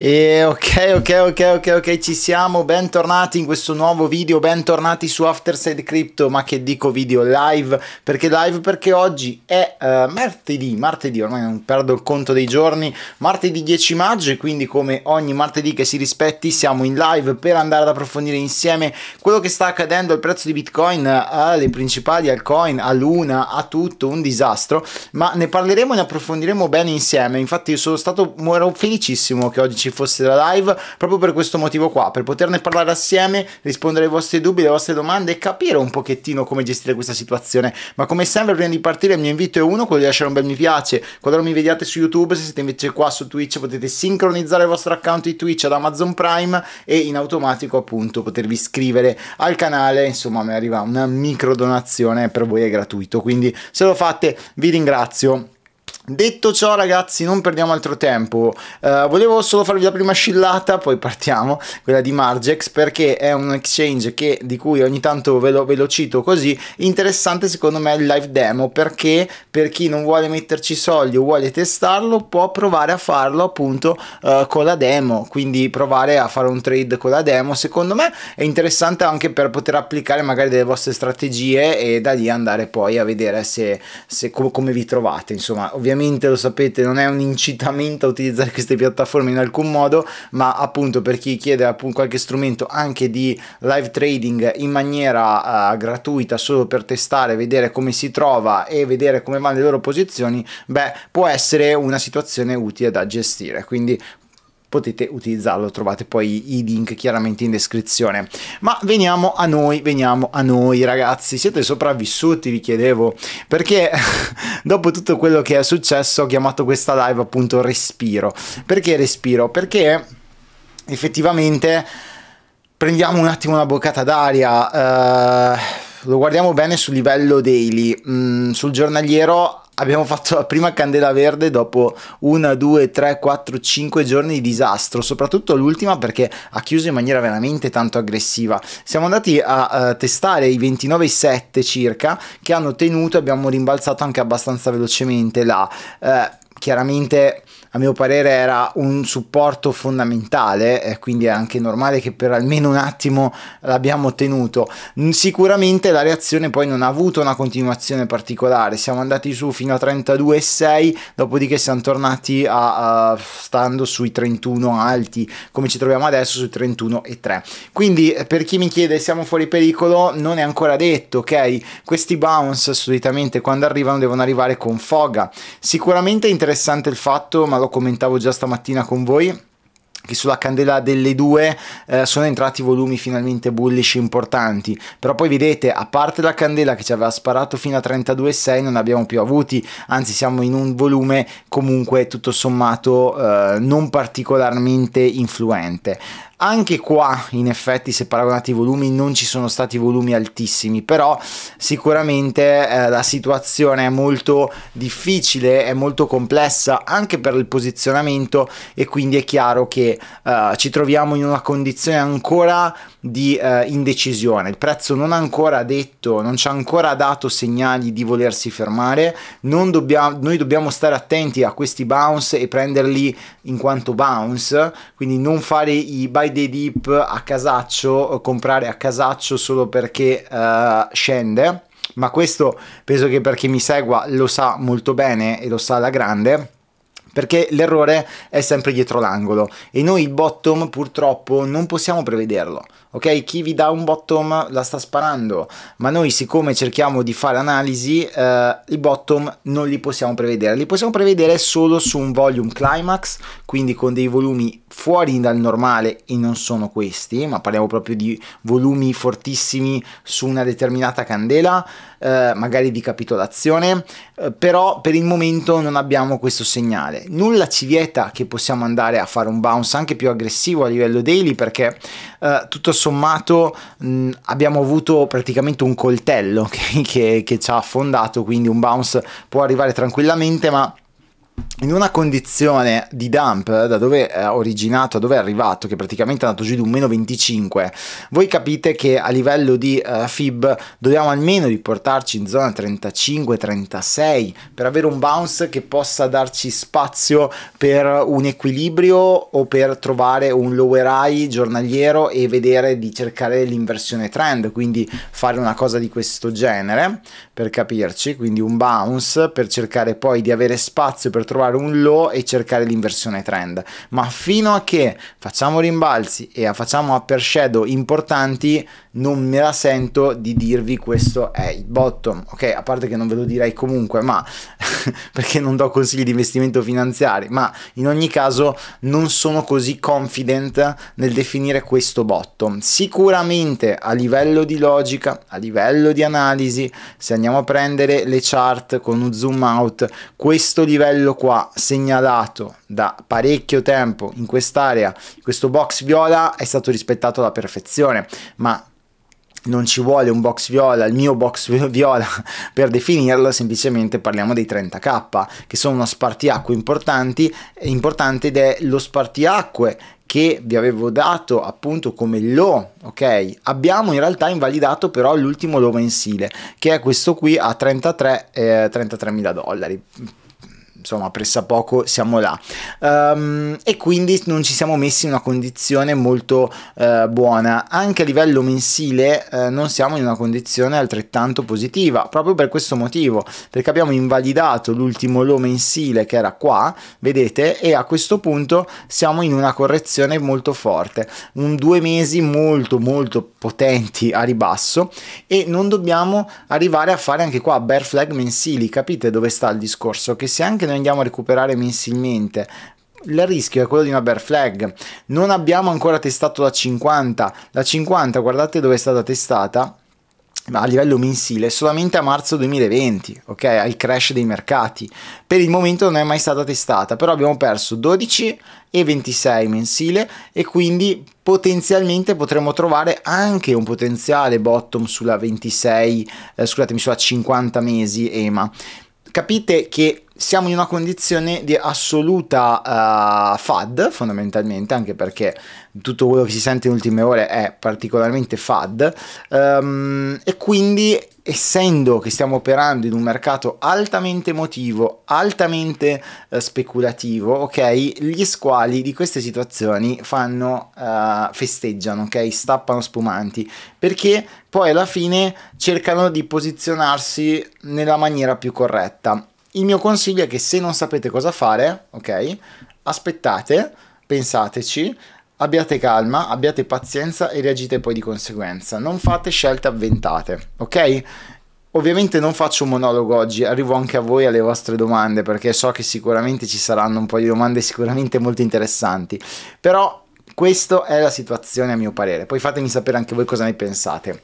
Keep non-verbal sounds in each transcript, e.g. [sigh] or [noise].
E ok, ok, ok, ok, ok, ci siamo, bentornati in questo nuovo video, bentornati su Afterside Crypto, ma che dico video live, perché live perché oggi è uh, martedì, martedì, ormai non perdo il conto dei giorni, martedì 10 maggio e quindi come ogni martedì che si rispetti siamo in live per andare ad approfondire insieme quello che sta accadendo al prezzo di Bitcoin, alle principali al coin, a Luna, a tutto, un disastro, ma ne parleremo e ne approfondiremo bene insieme, infatti io sono stato, ero felicissimo che oggi ci ci fosse la live proprio per questo motivo qua, per poterne parlare assieme, rispondere ai vostri dubbi, alle vostre domande e capire un pochettino come gestire questa situazione. Ma come sempre prima di partire il mio invito è uno, quello di lasciare un bel mi piace, quando mi vediate su YouTube, se siete invece qua su Twitch potete sincronizzare il vostro account di Twitch ad Amazon Prime e in automatico appunto potervi iscrivere al canale, insomma mi arriva una micro donazione per voi è gratuito, quindi se lo fate vi ringrazio. Detto ciò ragazzi non perdiamo altro tempo, eh, volevo solo farvi la prima scillata, poi partiamo, quella di Margex perché è un exchange che, di cui ogni tanto ve lo, ve lo cito così, interessante secondo me il live demo perché per chi non vuole metterci soldi o vuole testarlo può provare a farlo appunto eh, con la demo, quindi provare a fare un trade con la demo secondo me è interessante anche per poter applicare magari delle vostre strategie e da lì andare poi a vedere se, se com come vi trovate, insomma ovviamente ovviamente lo sapete non è un incitamento a utilizzare queste piattaforme in alcun modo, ma appunto per chi chiede appunto qualche strumento anche di live trading in maniera uh, gratuita solo per testare, vedere come si trova e vedere come vanno le loro posizioni, beh può essere una situazione utile da gestire, quindi potete utilizzarlo, trovate poi i link chiaramente in descrizione. Ma veniamo a noi, veniamo a noi ragazzi, siete sopravvissuti vi chiedevo, perché [laughs] dopo tutto quello che è successo ho chiamato questa live appunto respiro. Perché respiro? Perché effettivamente prendiamo un attimo una boccata d'aria, eh, lo guardiamo bene sul livello daily, mm, sul giornaliero abbiamo fatto la prima candela verde dopo 1, 2, 3, 4, 5 giorni di disastro, soprattutto l'ultima perché ha chiuso in maniera veramente tanto aggressiva. Siamo andati a uh, testare i 29,7 circa che hanno tenuto, e abbiamo rimbalzato anche abbastanza velocemente là. Uh, chiaramente a mio parere era un supporto fondamentale e quindi è anche normale che per almeno un attimo l'abbiamo ottenuto. Sicuramente la reazione poi non ha avuto una continuazione particolare, siamo andati su fino a 32,6, dopodiché siamo tornati a, a, stando sui 31 alti, come ci troviamo adesso sui 31,3. Quindi eh, per chi mi chiede siamo fuori pericolo, non è ancora detto, ok? Questi bounce solitamente quando arrivano devono arrivare con foga. Sicuramente è interessante il fatto, ma lo commentavo già stamattina con voi che sulla candela delle due eh, sono entrati volumi finalmente bullish importanti però poi vedete a parte la candela che ci aveva sparato fino a 32,6 non abbiamo più avuti anzi siamo in un volume comunque tutto sommato eh, non particolarmente influente anche qua, in effetti, se paragonati i volumi, non ci sono stati volumi altissimi, però sicuramente eh, la situazione è molto difficile, è molto complessa anche per il posizionamento e quindi è chiaro che eh, ci troviamo in una condizione ancora di eh, indecisione. Il prezzo non ha ancora detto, non ci ha ancora dato segnali di volersi fermare, dobbiamo, noi dobbiamo stare attenti a questi bounce e prenderli in quanto bounce, quindi non fare i buy dei dip a casaccio, comprare a casaccio solo perché uh, scende, ma questo penso che per chi mi segua lo sa molto bene e lo sa alla grande perché l'errore è sempre dietro l'angolo e noi il bottom purtroppo non possiamo prevederlo. Ok, chi vi dà un bottom la sta sparando, ma noi siccome cerchiamo di fare analisi, eh, i bottom non li possiamo prevedere, li possiamo prevedere solo su un volume climax, quindi con dei volumi fuori dal normale e non sono questi, ma parliamo proprio di volumi fortissimi su una determinata candela eh, magari di capitolazione, eh, però per il momento non abbiamo questo segnale. Nulla ci vieta che possiamo andare a fare un bounce anche più aggressivo a livello daily perché eh, tutto sommato mh, abbiamo avuto praticamente un coltello [laughs] che, che, che ci ha affondato, quindi un bounce può arrivare tranquillamente, ma in una condizione di dump eh, da dove è originato, dove è arrivato, che praticamente è andato giù di un meno 25, voi capite che a livello di uh, eh, FIB dobbiamo almeno riportarci in zona 35-36 per avere un bounce che possa darci spazio per un equilibrio o per trovare un lower high giornaliero e vedere di cercare l'inversione trend, quindi fare una cosa di questo genere per capirci, quindi un bounce per cercare poi di avere spazio per trovare un low e cercare l'inversione trend, ma fino a che facciamo rimbalzi e facciamo upper shadow importanti non me la sento di dirvi questo è il bottom, ok? A parte che non ve lo direi comunque, ma [laughs] perché non do consigli di investimento finanziari, ma in ogni caso non sono così confident nel definire questo bottom. Sicuramente a livello di logica, a livello di analisi, se andiamo a prendere le chart con un zoom out, questo livello qua segnalato da parecchio tempo in quest'area, questo box viola è stato rispettato alla perfezione, ma non ci vuole un box viola, il mio box [laughs] viola per definirlo, semplicemente parliamo dei 30k, che sono uno spartiacque importanti, importante ed è lo spartiacque che vi avevo dato appunto come lo, ok? Abbiamo in realtà invalidato però l'ultimo lo mensile, che è questo qui a 33, eh, 33 dollari insomma, pressa poco siamo là. Um, e quindi non ci siamo messi in una condizione molto uh, buona. Anche a livello mensile uh, non siamo in una condizione altrettanto positiva, proprio per questo motivo, perché abbiamo invalidato l'ultimo low mensile che era qua, vedete, e a questo punto siamo in una correzione molto forte, un due mesi molto molto potenti a ribasso e non dobbiamo arrivare a fare anche qua bear flag mensili, capite dove sta il discorso? Che se anche noi andiamo a recuperare mensilmente. Il rischio è quello di una bear flag. Non abbiamo ancora testato la 50. La 50, guardate dove è stata testata a livello mensile solamente a marzo 2020, ok? Al crash dei mercati. Per il momento non è mai stata testata, però abbiamo perso 12 e 26 mensile e quindi potenzialmente potremmo trovare anche un potenziale bottom sulla 26, eh, scusatemi, sulla 50 mesi EMA. Capite che siamo in una condizione di assoluta uh, FAD fondamentalmente, anche perché tutto quello che si sente in ultime ore è particolarmente FAD um, e quindi essendo che stiamo operando in un mercato altamente emotivo, altamente eh, speculativo, ok? Gli squali di queste situazioni fanno, uh, festeggiano, ok? Stappano spumanti perché poi alla fine cercano di posizionarsi nella maniera più corretta il mio consiglio è che se non sapete cosa fare, ok, aspettate, pensateci, abbiate calma, abbiate pazienza e reagite poi di conseguenza. Non fate scelte avventate, ok? Ovviamente non faccio un monologo oggi, arrivo anche a voi alle vostre domande perché so che sicuramente ci saranno un po' di domande sicuramente molto interessanti, però questa è la situazione a mio parere, poi fatemi sapere anche voi cosa ne pensate.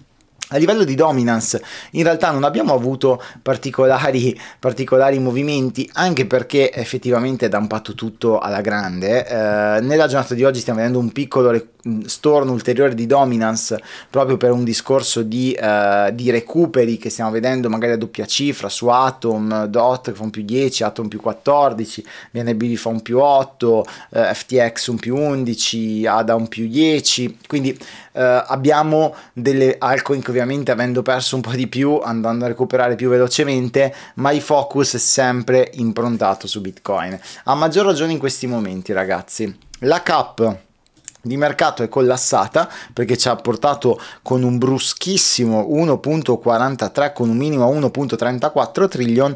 A livello di dominance in realtà non abbiamo avuto particolari, particolari movimenti anche perché effettivamente è dampato tutto alla grande. Eh, nella giornata di oggi stiamo vedendo un piccolo recupero Mm, storno ulteriore di dominance proprio per un discorso di, eh, di, recuperi che stiamo vedendo magari a doppia cifra su Atom, DOT che fa un più 10, Atom più 14, BNB vi fa un più 8, eh, FTX un più 11, ADA un più 10, quindi eh, abbiamo delle altcoin che ovviamente avendo perso un po' di più andando a recuperare più velocemente, ma il focus è sempre improntato su Bitcoin. A maggior ragione in questi momenti ragazzi. La cap di mercato è collassata perché ci ha portato con un bruschissimo 1.43 con un minimo 1.34 trillion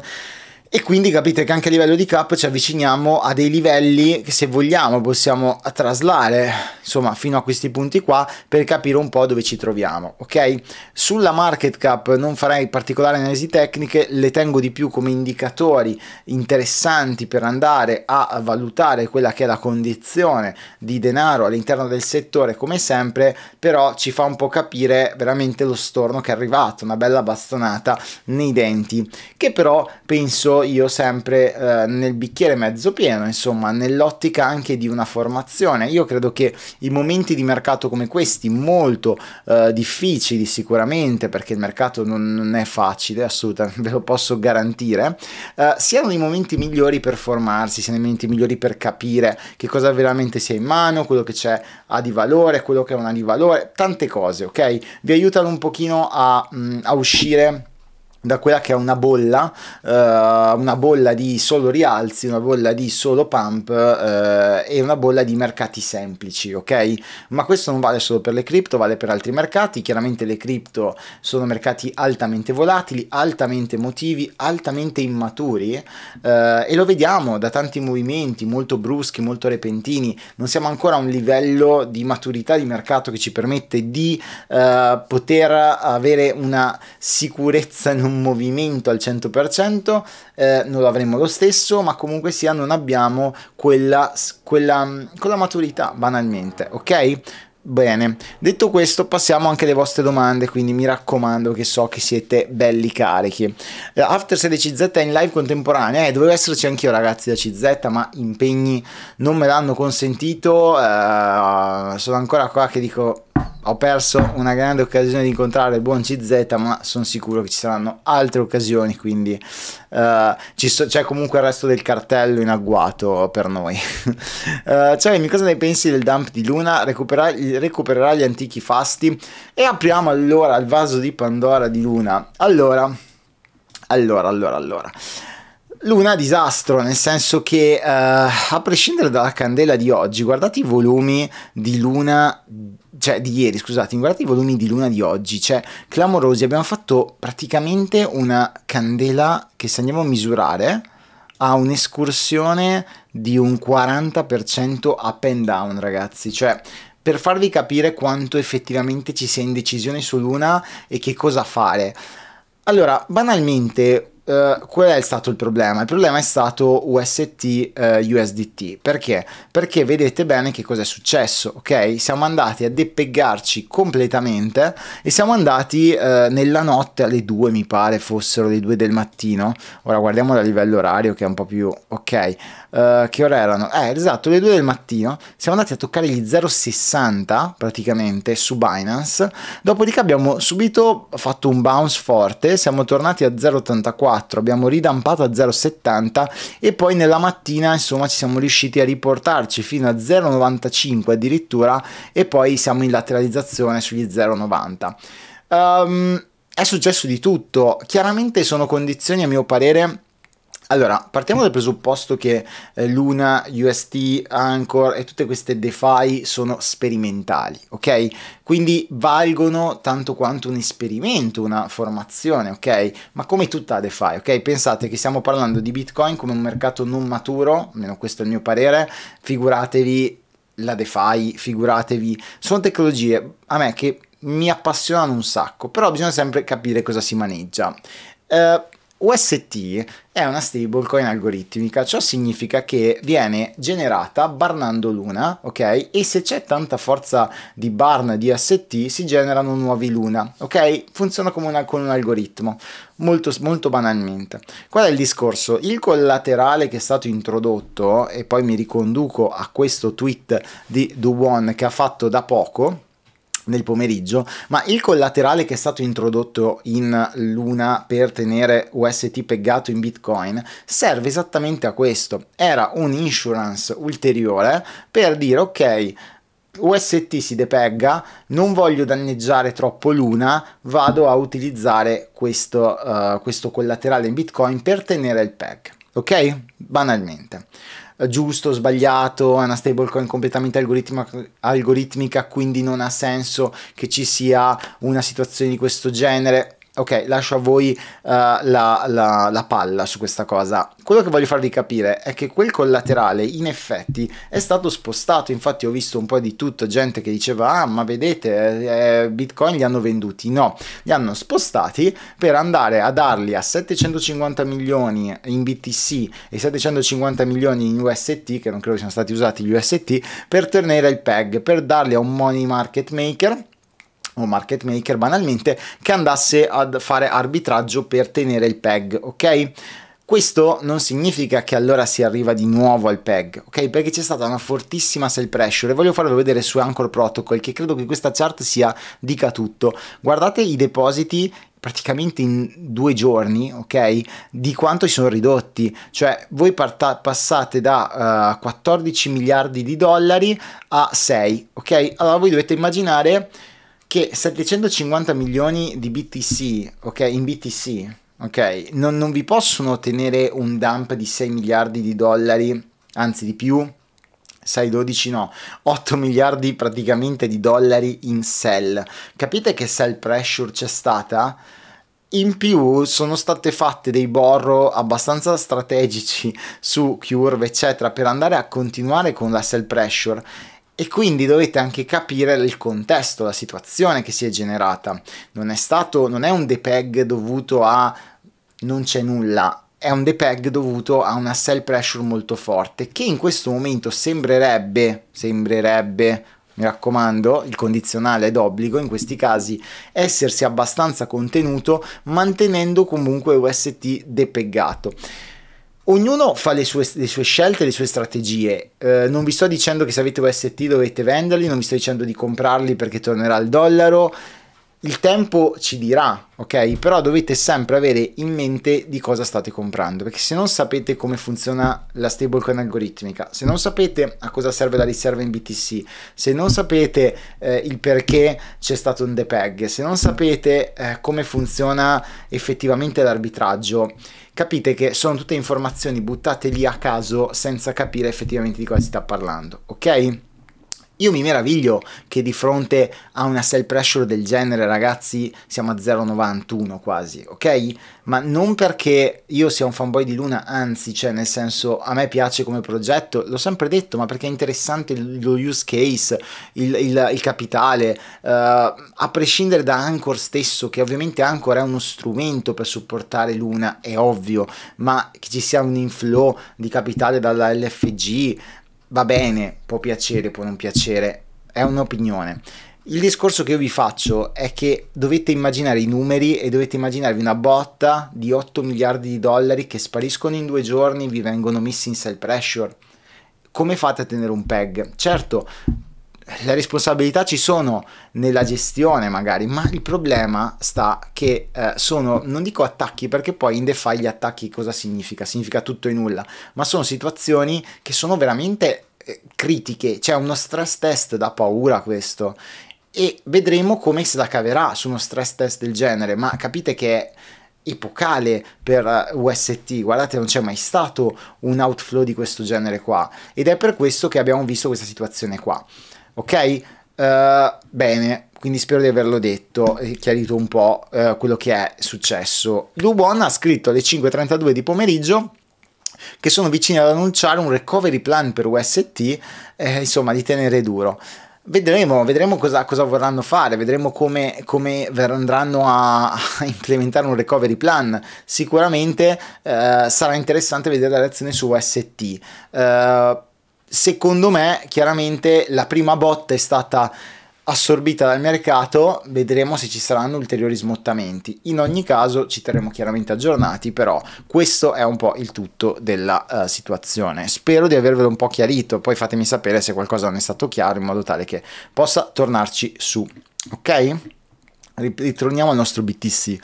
e quindi capite che anche a livello di cap ci avviciniamo a dei livelli che se vogliamo possiamo traslare, insomma, fino a questi punti qua per capire un po' dove ci troviamo, ok? Sulla market cap non farei particolari analisi tecniche, le tengo di più come indicatori interessanti per andare a valutare quella che è la condizione di denaro all'interno del settore come sempre, però ci fa un po' capire veramente lo storno che è arrivato, una bella bastonata nei denti, che però penso io sempre eh, nel bicchiere mezzo pieno, insomma, nell'ottica anche di una formazione. Io credo che i momenti di mercato come questi, molto eh, difficili sicuramente, perché il mercato non, non, è facile, assolutamente, [laughs] ve lo posso garantire, eh, siano i momenti migliori per formarsi, siano i momenti migliori per capire che cosa veramente si ha in mano, quello che c'è ha di valore, quello che non ha di valore, tante cose, ok? Vi aiutano un pochino a, mh, mm, a uscire da quella che è una bolla, eh, una bolla di solo rialzi, una bolla di solo pump eh, e una bolla di mercati semplici, ok? Ma questo non vale solo per le cripto, vale per altri mercati. Chiaramente le cripto sono mercati altamente volatili, altamente emotivi, altamente immaturi eh, e lo vediamo da tanti movimenti molto bruschi, molto repentini. Non siamo ancora a un livello di maturità di mercato che ci permette di eh, poter avere una sicurezza numerica un movimento al 100%, eh, non avremo lo stesso, ma comunque sia non abbiamo quella, quella, mm, quella maturità banalmente, ok? Bene, detto questo passiamo anche alle vostre domande, quindi mi raccomando che so che siete belli carichi. Eh, After 16Z è in live contemporanea, eh, dovevo esserci anch'io ragazzi da CZ, ma impegni non me l'hanno consentito, eh, sono ancora qua che dico ho perso una grande occasione di incontrare il buon CZ, ma sono sicuro che ci saranno altre occasioni, quindi uh, so, c'è comunque il resto del cartello in agguato per noi. uh, [laughs] Cioè, cosa ne pensi del dump di Luna? Recupererà, recupererà gli antichi fasti? E apriamo allora il vaso di Pandora di Luna. Allora, allora, allora, allora. Luna disastro, nel senso che uh, a prescindere dalla candela di oggi, guardate i volumi di Luna cioè di ieri, scusate, guardate i volumi di luna di oggi, cioè clamorosi, abbiamo fatto praticamente una candela che se andiamo a misurare ha un'escursione di un 40% up and down, ragazzi, cioè per farvi capire quanto effettivamente ci sia indecisione su luna e che cosa fare. Allora, banalmente, eh, qual è stato il problema? Il problema è stato UST uh, eh, USDT. Perché? Perché vedete bene che cosa è successo, ok? Siamo andati a depeggarci completamente e siamo andati uh, nella notte alle 2, mi pare fossero le 2 del mattino. Ora guardiamo da livello orario che è un po' più ok. Eh, che ora erano? Eh, esatto, le 2 del mattino. Siamo andati a toccare gli 0,60 praticamente su Binance. Dopodiché abbiamo subito fatto un bounce forte. Siamo tornati a 0,84. Abbiamo ridampato a 0,70. E poi nella mattina, insomma, ci siamo riusciti a riportarci fino a 0,95 addirittura. E poi siamo in lateralizzazione sugli 0,90. Um, ehm, è successo di tutto. Chiaramente sono condizioni, a mio parere allora, partiamo dal presupposto che eh, Luna, UST, Anchor e tutte queste DeFi sono sperimentali, ok? Quindi valgono tanto quanto un esperimento, una formazione, ok? Ma come tutta DeFi, ok? Pensate che stiamo parlando di Bitcoin come un mercato non maturo, almeno questo è il mio parere, figuratevi la DeFi, figuratevi, sono tecnologie a me che mi appassionano un sacco, però bisogna sempre capire cosa si maneggia. Eh, UST è una stablecoin algoritmica, ciò significa che viene generata barnando Luna, ok? E se c'è tanta forza di barn di ST si generano nuovi Luna, ok? Funziona come una, con un algoritmo, molto, molto banalmente. Qual è il discorso? Il collaterale che è stato introdotto, e poi mi riconduco a questo tweet di Duwon che ha fatto da poco, nel pomeriggio, ma il collaterale che è stato introdotto in Luna per tenere UST peggato in Bitcoin serve esattamente a questo. Era un insurance ulteriore per dire ok, UST si depegga, non voglio danneggiare troppo l'una, vado a utilizzare questo, uh, questo collaterale in Bitcoin per tenere il peg. Ok? Banalmente giusto, sbagliato, è una stablecoin completamente algoritmica, quindi non ha senso che ci sia una situazione di questo genere ok, lascio a voi uh, la, la, la palla su questa cosa. Quello che voglio farvi capire è che quel collaterale in effetti è stato spostato, infatti ho visto un po' di tutto, gente che diceva ah ma vedete eh, eh bitcoin li hanno venduti, no, li hanno spostati per andare a darli a 750 milioni in BTC e 750 milioni in UST, che non credo siano stati usati gli UST, per tenere il PEG, per darli a un money market maker o market maker banalmente che andasse a fare arbitraggio per tenere il PEG, ok? Questo non significa che allora si arriva di nuovo al PEG, ok? Perché c'è stata una fortissima sell pressure e voglio farvelo vedere su Anchor Protocol che credo che questa chart sia dica tutto. Guardate i depositi praticamente in due giorni, ok? Di quanto si sono ridotti, cioè voi parta- passate da uh, eh, 14 miliardi di dollari a 6, ok? Allora voi dovete immaginare che 750 milioni di BTC, ok, in BTC, ok, non, non vi possono tenere un dump di 6 miliardi di dollari, anzi di più, 6-12 no, 8 miliardi praticamente di dollari in sell. Capite che sell pressure c'è stata? In più sono state fatte dei borro abbastanza strategici su curve eccetera per andare a continuare con la sell pressure e quindi dovete anche capire il contesto, la situazione che si è generata. Non è, stato, non è un depeg dovuto a non c'è nulla, è un depeg dovuto a una sell pressure molto forte che in questo momento sembrerebbe, sembrerebbe, mi raccomando, il condizionale è d'obbligo in questi casi, essersi abbastanza contenuto mantenendo comunque UST depeggato ognuno fa le sue, le sue, scelte, le sue strategie. Eh, non vi sto dicendo che se avete UST dovete venderli, non vi sto dicendo di comprarli perché tornerà il dollaro, il tempo ci dirà, ok? Però dovete sempre avere in mente di cosa state comprando, perché se non sapete come funziona la stablecoin algoritmica, se non sapete a cosa serve la riserva in BTC, se non sapete eh, il perché c'è stato un depeg, se non sapete eh, come funziona effettivamente l'arbitraggio, capite che sono tutte informazioni buttate lì a caso senza capire effettivamente di cosa si sta parlando, ok? Io mi meraviglio che di fronte a una sell pressure del genere, ragazzi, siamo a 0,91 quasi, ok? Ma non perché io sia un fanboy di Luna, anzi, cioè nel senso a me piace come progetto, l'ho sempre detto, ma perché è interessante lo use case, il, il, il capitale, uh, a prescindere da Anchor stesso, che ovviamente Anchor è uno strumento per supportare Luna, è ovvio, ma che ci sia un inflow di capitale dalla LFG, va bene, può piacere, può non piacere, è un'opinione. Il discorso che io vi faccio è che dovete immaginare i numeri e dovete immaginarvi una botta di 8 miliardi di dollari che spariscono in due giorni, vi vengono messi in sell pressure. Come fate a tenere un PEG? Certo, le responsabilità ci sono nella gestione magari, ma il problema sta che eh, sono, non dico attacchi, perché poi in DeFi gli attacchi cosa significa? Significa tutto e nulla, ma sono situazioni che sono veramente eh, critiche, c'è uno stress test da paura questo e vedremo come si la caverà su uno stress test del genere, ma capite che è epocale per eh, UST, guardate non c'è mai stato un outflow di questo genere qua ed è per questo che abbiamo visto questa situazione qua ok? Uh, bene, quindi spero di averlo detto e chiarito un po' uh, quello che è successo. Dubon ha scritto alle 5.32 di pomeriggio che sono vicini ad annunciare un recovery plan per UST, eh, insomma di tenere duro. Vedremo, vedremo cosa, cosa, vorranno fare, vedremo come, come andranno a, a, implementare un recovery plan. Sicuramente eh, sarà interessante vedere la reazione su UST. Eh, secondo me chiaramente la prima botta è stata assorbita dal mercato, vedremo se ci saranno ulteriori smottamenti. In ogni caso ci terremo chiaramente aggiornati, però questo è un po' il tutto della uh, situazione. Spero di avervelo un po' chiarito, poi fatemi sapere se qualcosa non è stato chiaro in modo tale che possa tornarci su. Ok? Ritorniamo al nostro BTC.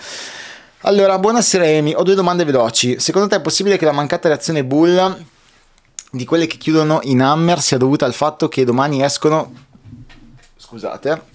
Allora, buonasera Emi, ho due domande veloci. Secondo te è possibile che la mancata reazione bull di quelle che chiudono in Hammer sia dovuta al fatto che domani escono scusate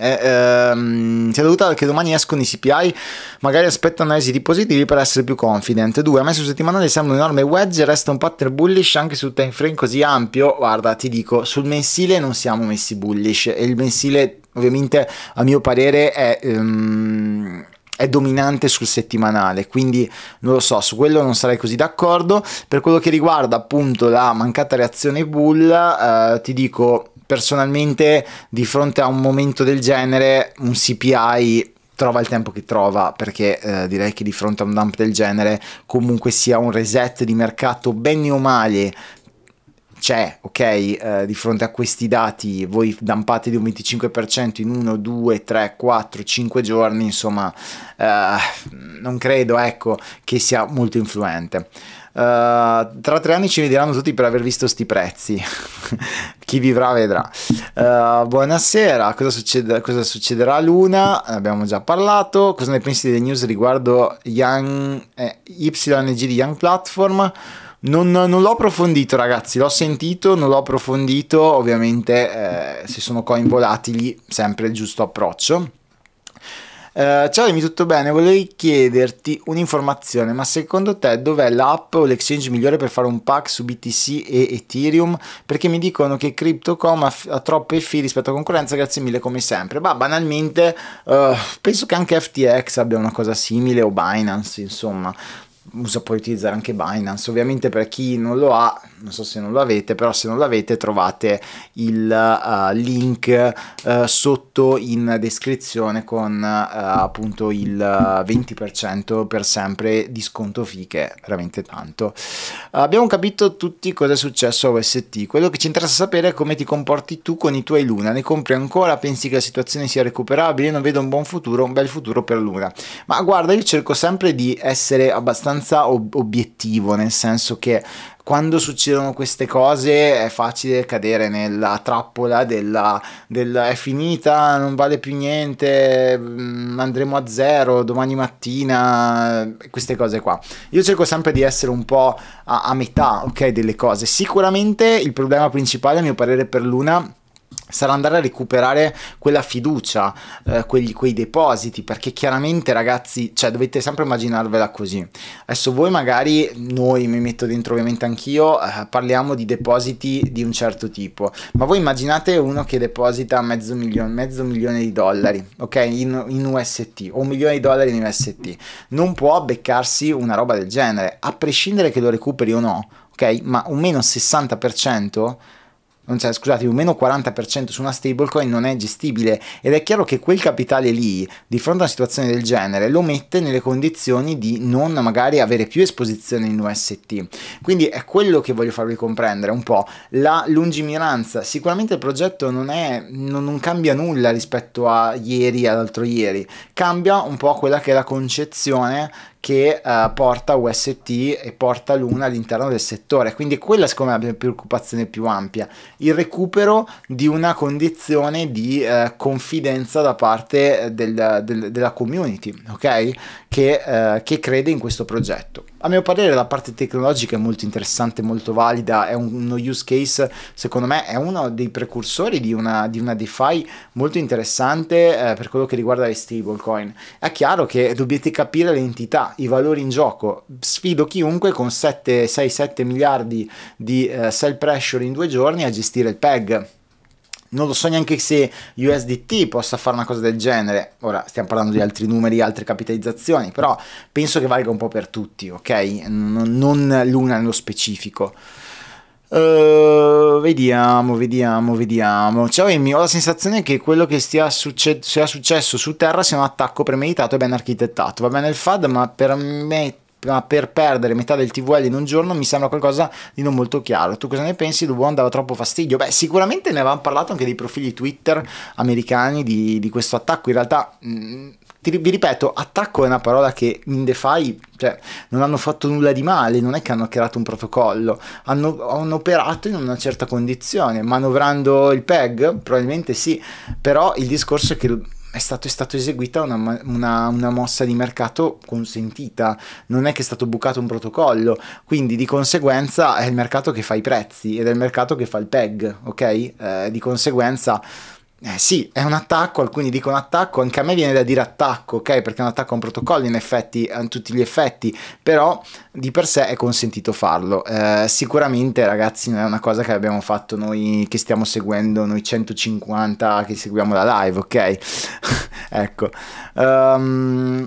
eh, ehm, sia dovuta che domani escono i CPI, magari aspettano esiti positivi per essere più confident. 2. A me sul settimanale sembra un enorme wedge, resta un pattern bullish anche sul time frame così ampio. Guarda, ti dico, sul mensile non siamo messi bullish e il mensile ovviamente a mio parere è... Ehm, è dominante sul settimanale, quindi non lo so, su quello non sarei così d'accordo. Per quello che riguarda appunto la mancata reazione bull, eh, ti dico personalmente di fronte a un momento del genere un CPI trova il tempo che trova perché eh, direi che di fronte a un dump del genere comunque sia un reset di mercato bene o male c'è, ok? Eh, di fronte a questi dati voi dampate di un 25% in 1, 2, 3, 4, 5 giorni, insomma, eh, non credo, ecco, che sia molto influente. Uh, tra tre anni ci vedranno tutti per aver visto sti prezzi. [laughs] Chi vivrà vedrà. Uh, buonasera, cosa, succede, cosa, succederà a Luna? Abbiamo già parlato. Cosa ne pensi delle news riguardo Young, eh, YG di Young Platform? Non, non, l'ho approfondito, ragazzi. L'ho sentito, non l'ho approfondito. Ovviamente, eh, se sono coin volatili, sempre il giusto approccio. Eh, ciao, dimmi tutto bene. Volevo chiederti un'informazione, ma secondo te dov'è l'app o l'exchange migliore per fare un pack su BTC e Ethereum? Perché mi dicono che Cryptocom ha, ha troppe fee rispetto a concorrenza. Grazie mille, come sempre. Ma banalmente, eh, penso che anche FTX abbia una cosa simile o Binance, insomma usa, puoi utilizzare anche Binance. Ovviamente per chi non lo ha, non so se non lo avete, però se non l'avete trovate il uh, link uh, sotto in descrizione con uh, appunto il 20% per sempre di sconto fiche, veramente tanto. abbiamo capito tutti cosa è successo a OST, quello che ci interessa sapere è come ti comporti tu con i tuoi Luna, ne compri ancora, pensi che la situazione sia recuperabile, non vedo un buon futuro, un bel futuro per Luna. Ma guarda, io cerco sempre di essere abbastanza abbastanza ob- obiettivo, nel senso che quando succedono queste cose è facile cadere nella trappola della, della, è finita, non vale più niente, mm, andremo a zero domani mattina, queste cose qua. Io cerco sempre di essere un po' a, a metà, ok, delle cose. Sicuramente il problema principale, a mio parere, per Luna è sarà andare a recuperare quella fiducia, eh, quegli, quei depositi, perché chiaramente ragazzi, cioè dovete sempre immaginarvela così. Adesso voi magari, noi mi metto dentro ovviamente anch'io, eh, parliamo di depositi di un certo tipo, ma voi immaginate uno che deposita mezzo milione, mezzo milione di dollari, ok, in, in UST o un milione di dollari in UST, non può beccarsi una roba del genere, a prescindere che lo recuperi o no, ok, ma un meno 60% non c'è, scusate, un meno 40% su una stablecoin non è gestibile ed è chiaro che quel capitale lì, di fronte a una situazione del genere, lo mette nelle condizioni di non magari avere più esposizione in UST. Quindi è quello che voglio farvi comprendere un po', la lungimiranza. Sicuramente il progetto non, è, non, non cambia nulla rispetto a ieri, ad altro ieri, cambia un po' quella che è la concezione che uh, porta UST e porta Luna all'interno del settore. Quindi quella secondo me è la preoccupazione più ampia, il recupero di una condizione di uh, confidenza da parte eh, del, del, della community, ok? Che, uh, che, crede in questo progetto. A mio parere la parte tecnologica è molto interessante, molto valida, è uno use case, secondo me è uno dei precursori di una, di una DeFi molto interessante per quello che riguarda le stablecoin. È chiaro che dovete capire l'entità i valori in gioco, sfido chiunque con 6-7 miliardi di uh, sell pressure in due giorni a gestire il PEG. Non lo so neanche se USDT possa fare una cosa del genere. Ora stiamo parlando di altri numeri, altre capitalizzazioni, però penso che valga un po' per tutti, ok? Non, non l'una nello specifico. Uh, vediamo, vediamo, vediamo. Ciao cioè, Emmy, ho la sensazione che quello che stia succe- sia successo su Terra sia un attacco premeditato e ben architettato. Va bene il FAD, ma per me ma per perdere metà del TVL in un giorno mi sembra qualcosa di non molto chiaro. Tu cosa ne pensi? Dubon dava troppo fastidio? Beh, sicuramente ne avevamo parlato anche dei profili Twitter americani di, di questo attacco. In realtà mh, mm, vi ripeto, attacco è una parola che in DeFi cioè, non hanno fatto nulla di male, non è che hanno creato un protocollo, hanno, hanno operato in una certa condizione, manovrando il PEG probabilmente sì, però il discorso è che è, stato, è stata eseguita una, una, una, mossa di mercato consentita, non è che è stato bucato un protocollo, quindi di conseguenza è il mercato che fa i prezzi ed è il mercato che fa il PEG, ok? Eh, di conseguenza eh sì, è un attacco, alcuni dicono attacco, anche a me viene da dire attacco, ok? Perché è un attacco a un protocollo in effetti, a tutti gli effetti, però di per sé è consentito farlo. Eh, sicuramente ragazzi non è una cosa che abbiamo fatto noi che stiamo seguendo, noi 150 che seguiamo la live, ok? [laughs] ecco. Um,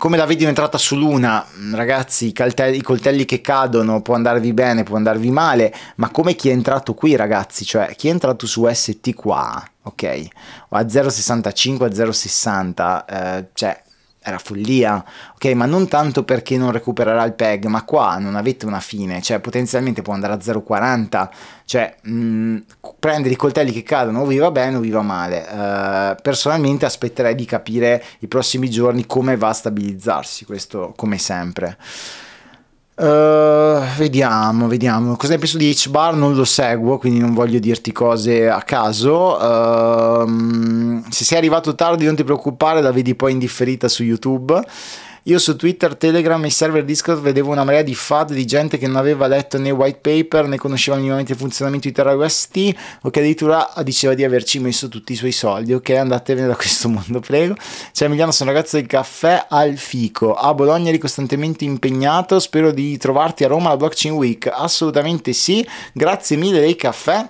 come la vedi un'entrata su Luna, mm, ragazzi, i, caltelli, i, coltelli che cadono può andarvi bene, può andarvi male, ma come chi è entrato qui, ragazzi, cioè chi è entrato su ST qua, ok, o a 0,65, a 0,60, eh, cioè era follia, ok? Ma non tanto perché non recupererà il PEG, ma qua non avete una fine, cioè potenzialmente può andare a 0,40, cioè mh, mm, prendere i coltelli che cadono o viva bene o viva male. Uh, personalmente aspetterei di capire i prossimi giorni come va a stabilizzarsi, questo come sempre. Eh, vediamo, vediamo. Cosa hai penso di H-Bar? Non lo seguo, quindi non voglio dirti cose a caso. Uh, se sei arrivato tardi, non ti preoccupare, la vedi poi in differita su YouTube. Io su Twitter, Telegram e server Discord vedevo una marea di FAD di gente che non aveva letto né white paper né conosceva minimamente il funzionamento di Terra UST o che addirittura diceva di averci messo tutti i suoi soldi. Ok, andatevene da questo mondo, prego. Ciao Emiliano, sono ragazzo del caffè al fico. A Bologna eri costantemente impegnato. Spero di trovarti a Roma alla Blockchain Week. Assolutamente sì. Grazie mille dei caffè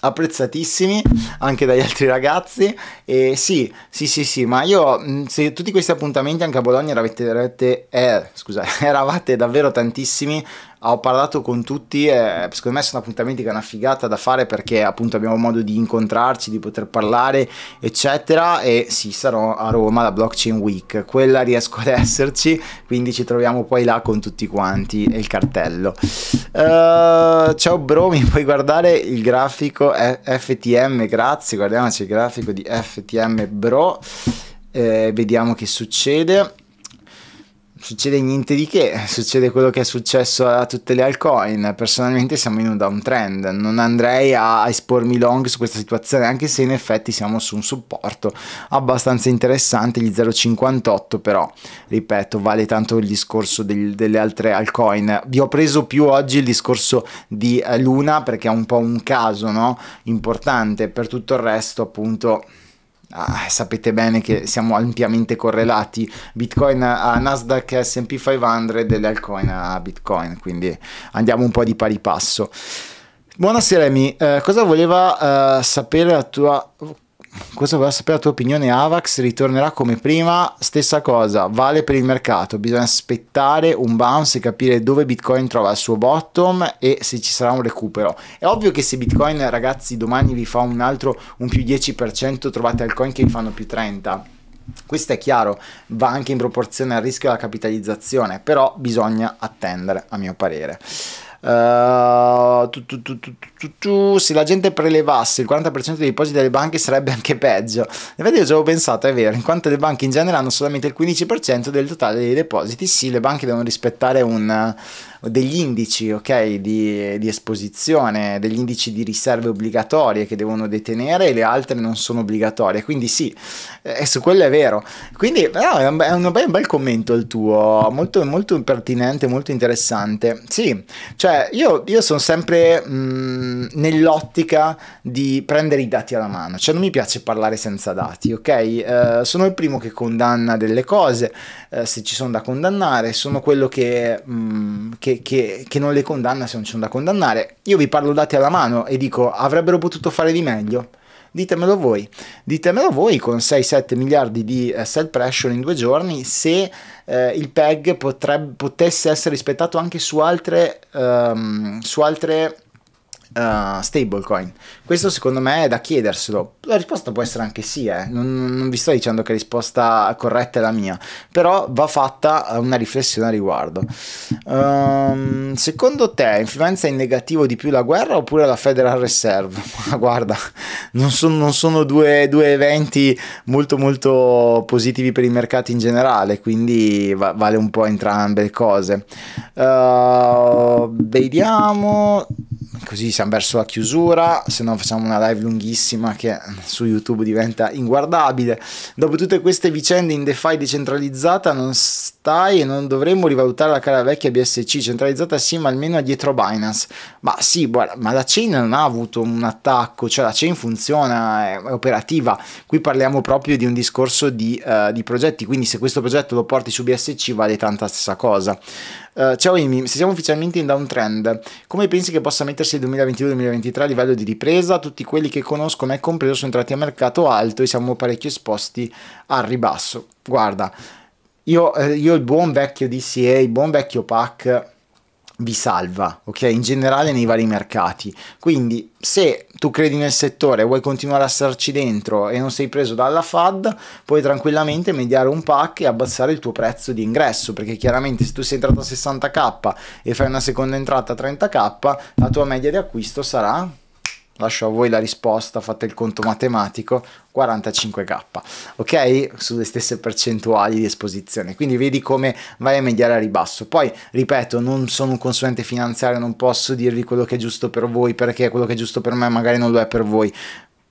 apprezzatissimi anche dagli altri ragazzi e sì sì sì sì ma io mm, se tutti questi appuntamenti anche a Bologna eravate, eravate, eh, scusa, [laughs] eravate davvero tantissimi ho parlato con tutti e secondo me sono appuntamenti che è una figata da fare perché appunto abbiamo modo di incontrarci, di poter parlare eccetera e sì sarò a Roma la Blockchain Week, quella riesco ad esserci quindi ci troviamo poi là con tutti quanti e il cartello. Uh, ciao bro mi puoi guardare il grafico FTM grazie guardiamoci il grafico di FTM bro eh, vediamo che succede succede niente di che, succede quello che è successo a tutte le altcoin. Personalmente siamo in un downtrend, non andrei a espormi long su questa situazione, anche se in effetti siamo su un supporto abbastanza interessante, gli 0,58 però, ripeto, vale tanto il discorso del, delle altre altcoin. Vi ho preso più oggi il discorso di eh, Luna perché è un po' un caso no? importante, per tutto il resto appunto Ah, sapete bene che siamo ampiamente correlati bitcoin a nasdaq sp 500 e l'alcoin a bitcoin quindi andiamo un po' di pari passo buonasera Emi eh, cosa voleva eh, sapere la tua questo vorrà sapere la tua opinione Avax ritornerà come prima stessa cosa vale per il mercato bisogna aspettare un bounce e capire dove Bitcoin trova il suo bottom e se ci sarà un recupero è ovvio che se Bitcoin ragazzi domani vi fa un altro un più 10% trovate altcoin che vi fanno più 30 questo è chiaro, va anche in proporzione al rischio della capitalizzazione, però bisogna attendere, a mio parere. Uh, tu, tu, tu, se la gente prelevasse il 40% dei depositi delle banche sarebbe anche peggio. In effetti, io ci avevo pensato, è vero, in quanto le banche in genere hanno solamente il 15% del totale dei depositi, sì, le banche devono rispettare un degli indici ok, di, di, esposizione, degli indici di riserve obbligatorie che devono detenere e le altre non sono obbligatorie. Quindi sì, eh, su quello è vero. Quindi no, è, un, è un, bel, un, bel, commento il tuo, molto, molto pertinente, molto interessante. Sì, cioè io, io sono sempre mh, mm, nell'ottica di prendere i dati alla mano, cioè non mi piace parlare senza dati, ok? Eh, sono il primo che condanna delle cose, eh, se ci sono da condannare, sono quello che, mh, mm, che che, che, che non le condanna se non ci sono da condannare. Io vi parlo dati alla mano e dico avrebbero potuto fare di meglio. Ditemelo voi, ditemelo voi con 6-7 miliardi di eh, sell pressure in due giorni se eh, il PEG potrebbe, potesse essere rispettato anche su altre, um, su altre uh, stablecoin? Questo secondo me è da chiederselo. La risposta può essere anche sì, eh. non, non, vi sto dicendo che la risposta corretta è la mia, però va fatta una riflessione a riguardo. Um, secondo te influenza in negativo di più la guerra oppure la Federal Reserve? [laughs] guarda, non, son, non sono due, due, eventi molto molto positivi per i mercati in generale, quindi va, vale un po' entrambe le cose. Uh, vediamo così siamo verso la chiusura, se no facciamo una live lunghissima che su YouTube diventa inguardabile. Dopo tutte queste vicende in DeFi decentralizzata non sta stai e non dovremmo rivalutare la cara vecchia BSC centralizzata sì ma almeno dietro Binance ma sì guarda, ma la chain non ha avuto un attacco cioè la chain funziona è, operativa qui parliamo proprio di un discorso di, uh, di progetti quindi se questo progetto lo porti su BSC vale tanta stessa cosa uh, ciao Amy se siamo ufficialmente in downtrend come pensi che possa mettersi il 2022-2023 a livello di ripresa tutti quelli che conosco me compreso sono entrati a mercato alto e siamo parecchio esposti al ribasso guarda io, eh, io il buon vecchio DCA, il buon vecchio pack vi salva, ok? In generale nei vari mercati. Quindi se tu credi nel settore e vuoi continuare a starci dentro e non sei preso dalla FAD, puoi tranquillamente mediare un pack e abbassare il tuo prezzo di ingresso, perché chiaramente se tu sei entrato a 60k e fai una seconda entrata a 30k, la tua media di acquisto sarà lascio a voi la risposta, fate il conto matematico, 45k, ok? Sulle stesse percentuali di esposizione, quindi vedi come vai a mediare a ribasso. Poi, ripeto, non sono un consulente finanziario, non posso dirvi quello che è giusto per voi, perché quello che è giusto per me magari non lo è per voi,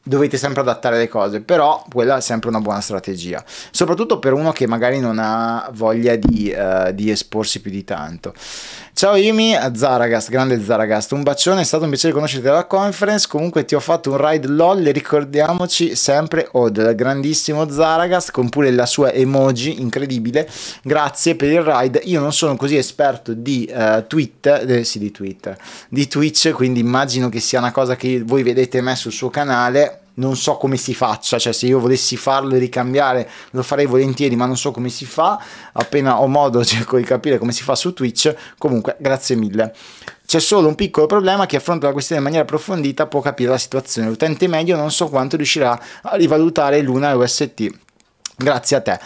dovete sempre adattare le cose, però quella è sempre una buona strategia, soprattutto per uno che magari non ha voglia di, uh, di esporsi più di tanto. Ciao Yumi, Zaragast, grande Zaragast, un bacione, è stato un piacere conoscerti alla conference, comunque ti ho fatto un ride LOL, ricordiamoci sempre Od, grandissimo Zaragast, con pure la sua emoji, incredibile, grazie per il ride, io non sono così esperto di uh, eh, Twitter, eh, sì di Twitter, di Twitch, quindi immagino che sia una cosa che voi vedete me sul suo canale, non so come si faccia, cioè se io volessi farlo e ricambiare lo farei volentieri, ma non so come si fa, appena ho modo [laughs] cerco di capire come si fa su Twitch, comunque grazie mille. C'è solo un piccolo problema che affronta la questione in maniera approfondita può capire la situazione, l'utente medio non so quanto riuscirà a rivalutare l'una UST. Grazie a te.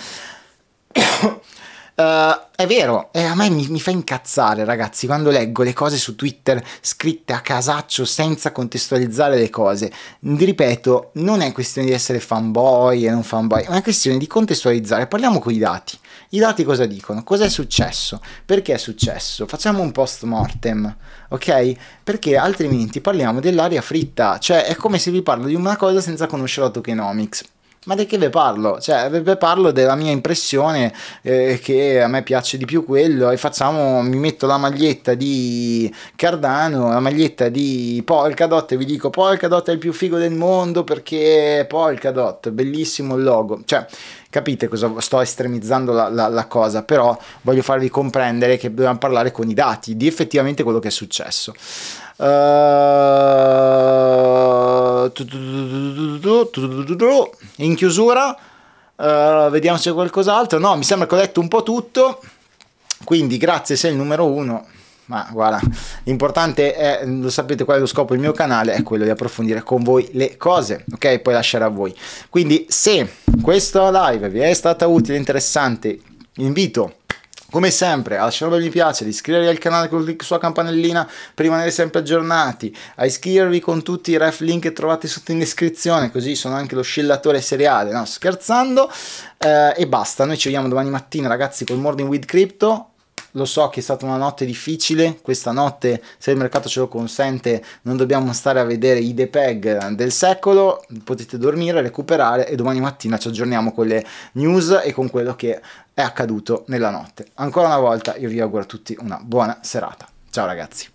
Uh, è vero, eh, a me mi, mi, fa incazzare, ragazzi, quando leggo le cose su Twitter scritte a casaccio senza contestualizzare le cose. Ripeto, non è questione di essere fanboy e non fanboy, ma è questione di contestualizzare. Parliamo con i dati. I dati cosa dicono? Cos'è successo? Perché è successo? Facciamo un post mortem, ok? Perché altrimenti parliamo dell'aria fritta, cioè è come se vi parlo di una cosa senza conoscere la tokenomics ma di che ve parlo? Cioè, ve parlo della mia impressione eh, che a me piace di più quello e facciamo, mi metto la maglietta di Cardano, la maglietta di Polkadot e vi dico Polkadot è il più figo del mondo perché Polkadot, bellissimo il logo. Cioè, capite cosa sto estremizzando la, la, la cosa, però voglio farvi comprendere che dobbiamo parlare con i dati di effettivamente quello che è successo. Uh in chiusura uh, vediamo se c'è qualcos'altro no mi sembra che ho detto un po' tutto quindi grazie sei il numero uno ma guarda, l'importante è, lo sapete qual è lo scopo del mio canale, è quello di approfondire con voi le cose, ok? Poi lasciare a voi. Quindi se questa live vi è stata utile, interessante, invito a come sempre, lasciate un bel mi piace, iscrivervi al canale con il clic sulla campanellina per rimanere sempre aggiornati, a iscrivervi con tutti i ref link che trovate sotto in descrizione, così sono anche l'oscillatore seriale, no scherzando, eh, e basta, noi ci vediamo domani mattina ragazzi col Morning with Crypto, lo so che è stata una notte difficile, questa notte se il mercato ce lo consente non dobbiamo stare a vedere i depeg del secolo, potete dormire, recuperare e domani mattina ci aggiorniamo con le news e con quello che è accaduto nella notte. Ancora una volta io vi auguro a tutti una buona serata. Ciao ragazzi.